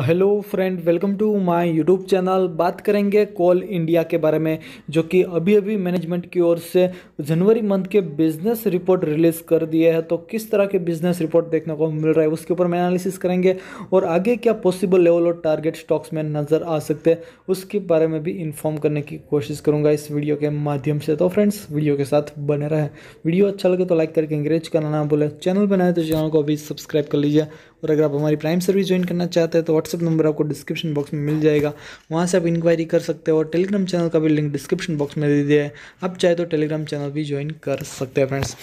hello friend welcome to my YouTube channel बात करेंगे call India के बारे में जो कि अभी अभी मैनेजमेंट की ओर से जनवरी मंथ के बिजनेस रिपोर्ट रिलीज कर दिए हैं तो किस तरह के बिजनेस रिपोर्ट देखने को मिल रहा है उसके ऊपर हम एनालिसिस करेंगे और आगे क्या पॉसिबल लेवल और टारगेट स्टॉक्स में नज़र आ सकते हैं उसके बारे में भी इन्फॉर्म करने की कोशिश करूँगा इस वीडियो के माध्यम से तो फ्रेंड्स वीडियो के साथ बने रहें वीडियो अच्छा लगे तो लाइक करके इंग्रेज करना ना बोले चैनल बनाए तो चैनल को अभी सब्सक्राइब कर लीजिए और अगर आप हमारी प्राइम सर्विस ज्वाइन करना चाहते हैं तो व्हाट्सअप नंबर आपको डिस्क्रिप्शन बॉक्स में मिल जाएगा वहाँ से आप इंक्वायरी कर सकते हो और टेलीग्राम चैनल का भी लिंक डिस्क्रिप्शन बॉक्स में दे दिया है आप चाहे तो टेलीग्राम चैनल भी ज्वाइन कर सकते हैं फ्रेंड्स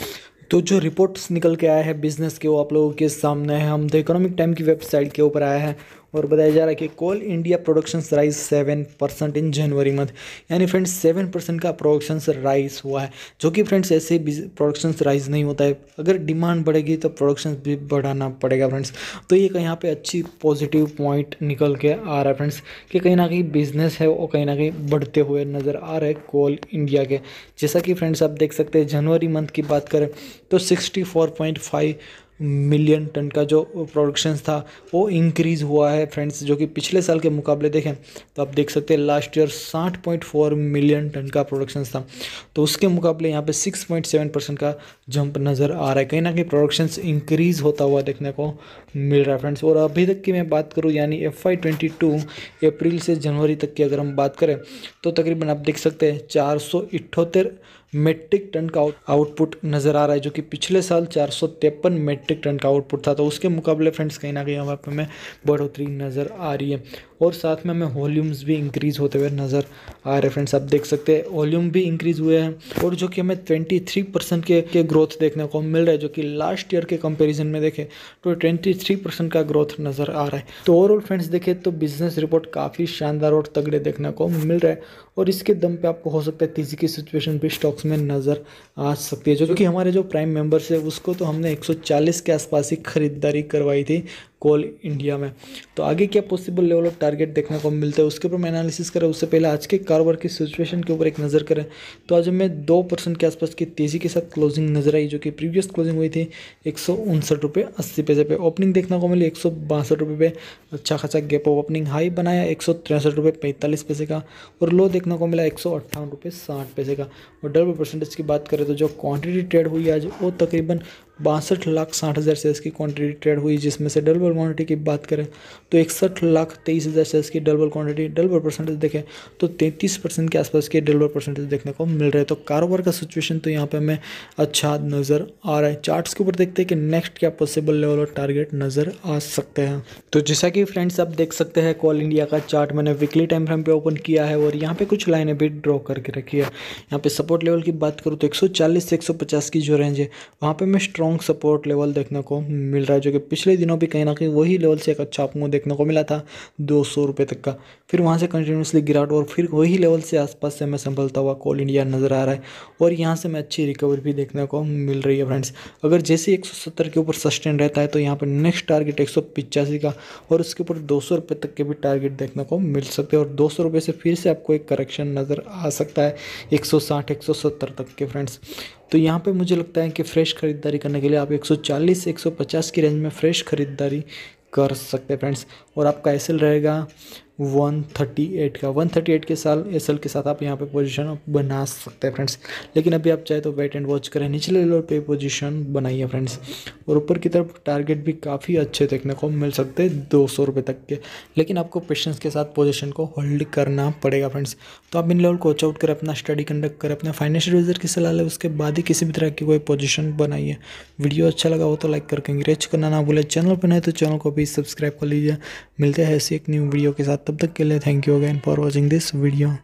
तो जो रिपोर्ट्स निकल के आया है बिज़नेस के वो आप लोगों के सामने है हम द इकोनॉमिक टाइम की वेबसाइट के ऊपर आया है और बताया जा रहा है कि Coal India production rise seven percent in January month यानी फ्रेंड्स सेवन परसेंट का प्रोडक्शन राइज हुआ है जो कि फ्रेंड्स ऐसे प्रोडक्शन राइज नहीं होता है अगर डिमांड बढ़ेगी तो प्रोडक्शन भी बढ़ाना पड़ेगा फ्रेंड्स तो ये यहाँ पे अच्छी पॉजिटिव पॉइंट निकल के आ रहा है फ्रेंड्स कि कहीं ना कहीं बिजनेस है वो कहीं ना कहीं बढ़ते हुए नज़र आ रहे हैं कोल इंडिया के जैसा कि फ्रेंड्स आप देख सकते हैं जनवरी मंथ की बात करें तो sixty four point five million ton का जो प्रोडक्शन था वो इंक्रीज़ हुआ है फ्रेंड्स जो कि पिछले साल के मुकाबले देखें तो आप देख सकते हैं लास्ट ईयर 60.4 मिलियन टन का प्रोडक्शन था तो उसके मुकाबले यहाँ पे 6.7 परसेंट का जंप नज़र आ रहा है कहीं ना कहीं प्रोडक्शन इंक्रीज़ होता हुआ देखने को मिल रहा है फ्रेंड्स और अभी तक की मैं बात करूँ यानी एफ आई अप्रैल से जनवरी तक की अगर हम बात करें तो तकरीबन आप देख सकते हैं चार मेट्रिक टन का आउटपुट नज़र आ रहा है जो कि पिछले साल चार मेट्रिक टन का आउटपुट था तो उसके मुकाबले फ्रेंड्स कहीं ना कहीं वहाँ पर हमें बढ़ोतरी नज़र आ रही है और साथ में हमें वॉल्यूम्स भी इंक्रीज़ होते हुए नज़र आ रहे हैं फ्रेंड्स आप देख सकते हैं वॉल्यूम भी इंक्रीज़ हुए हैं और जो कि हमें ट्वेंटी थ्री परसेंट के, के ग्रोथ देखने को मिल रहा है जो कि लास्ट ईयर के कंपेरिजन में देखें तो ट्वेंटी थ्री परसेंट का ग्रोथ नज़र आ रहा है तो ओवरऑल फ्रेंड्स देखें तो बिजनेस रिपोर्ट काफ़ी शानदार और तगड़े देखने को मिल रहा है और इसके दम पर आपको हो सकता है तेजी की सिचुएशन भी स्टॉक बॉक्स में नज़र आ सकती है जो कि हमारे जो प्राइम मेंबर्स है उसको तो हमने 140 के आसपास ही ख़रीदारी करवाई थी कोल इंडिया में तो आगे क्या पॉसिबल लेवल ऑफ टारगेट देखने को मिलता है उसके ऊपर मैं एनालिसिस करें उससे पहले आज के कारोबार की सिचुएशन के ऊपर एक नज़र करें तो आज हमें दो परसेंट के आसपास की तेज़ी के साथ क्लोजिंग नजर आई जो कि प्रीवियस क्लोजिंग हुई थी एक सौ उनसठ रुपये अस्सी पैसे पे ओपनिंग देखने को मिली एक सौ बासठ रुपये पे अच्छा खासा गैप ऑफ ओपनिंग हाई बनाया एक सौ तिरसठ रुपये पैंतालीस पैसे का और लो देखने को मिला एक सौ अट्ठावन रुपये साठ पैसे का और डबल परसेंटेज की बात करें तो जो क्वान्टिटी ट्रेड हुई आज वो तकरीबन बासठ लाख साठ हज़ार शेयर्स की क्वांटिटी ट्रेड हुई जिसमें से डबल क्वांटिटी की बात करें तो इकसठ लाख तेईस हज़ार शेयर्स की डबल क्वांटिटी डबल परसेंटेज देखें तो तैंतीस परसेंट के आसपास के डबल परसेंटेज देखने को मिल रहे हैं तो कारोबार का सिचुएशन तो यहाँ पर हमें अच्छा नज़र आ रहा है चार्ट्स के ऊपर देखते हैं कि नेक्स्ट क्या पॉसिबल लेवल और टारगेट नज़र आ सकते हैं तो जैसा कि फ्रेंड्स आप देख सकते हैं कॉल इंडिया का चार्ट मैंने वीकली टाइम फ्रेम पर ओपन किया है और यहाँ पर कुछ लाइनें भी ड्रॉ करके रखी है यहाँ पर सपोर्ट लेवल की बात करूँ तो एक से एक की जो रेंज है वहाँ पर मैं स्ट्रॉन्ग सपोर्ट लेवल देखने को मिल रहा है जो कि पिछले दिनों भी कहीं ना कहीं वही लेवल से एक अच्छा आपको देखने को मिला था दो सौ रुपये तक का फिर वहाँ से कंटिन्यूसली गिरावट और फिर वही लेवल से आसपास से मैं संभलता हुआ कोल इंडिया नज़र आ रहा है और यहाँ से मैं अच्छी रिकवरी भी देखने को मिल रही है फ्रेंड्स अगर जैसे एक के ऊपर सस्टेन रहता है तो यहाँ पर नेक्स्ट टारगेट एक का और उसके ऊपर दो सौ तक के भी टारगेट देखने को मिल सकते हैं और दो सौ से फिर से आपको एक करेक्शन नज़र आ सकता है एक सौ साठ एक सौ सत्तर तक के फ्रेंड्स तो यहाँ पे मुझे लगता है कि फ़्रेश ख़रीदारी करने के लिए आप 140 से 150 की रेंज में फ़्रेश ख़रीदारी कर सकते हैं फ्रेंड्स और आपका एस रहेगा 138 का 138 के साल एस के साथ आप यहाँ पे पोजीशन बना सकते हैं फ्रेंड्स लेकिन अभी आप चाहे तो वेट एंड वॉच करें निचले लेवल पे पोजीशन बनाइए फ्रेंड्स और ऊपर की तरफ टारगेट भी काफ़ी अच्छे देखने को मिल सकते हैं दो सौ तक के लेकिन आपको पेशेंस के साथ पोजिशन को होल्ड करना पड़ेगा फ्रेंड्स तो आप इन लेवल को आउट करें अपना स्टडी कंडक्ट करें अपने फाइनेंशियल रिजल्ट की सलाह लें उसके बाद ही किसी भी तरह की कोई पोजिशन बनाइए वीडियो अच्छा लगा हो तो लाइक करके इंग्रेज करना ना बोले चैनल पर नहीं तो चैनल को भी सब्सक्राइब कर लीजिए मिलते हैं ऐसी एक न्यू वीडियो के साथ तब तक के लिए thank you again for watching this video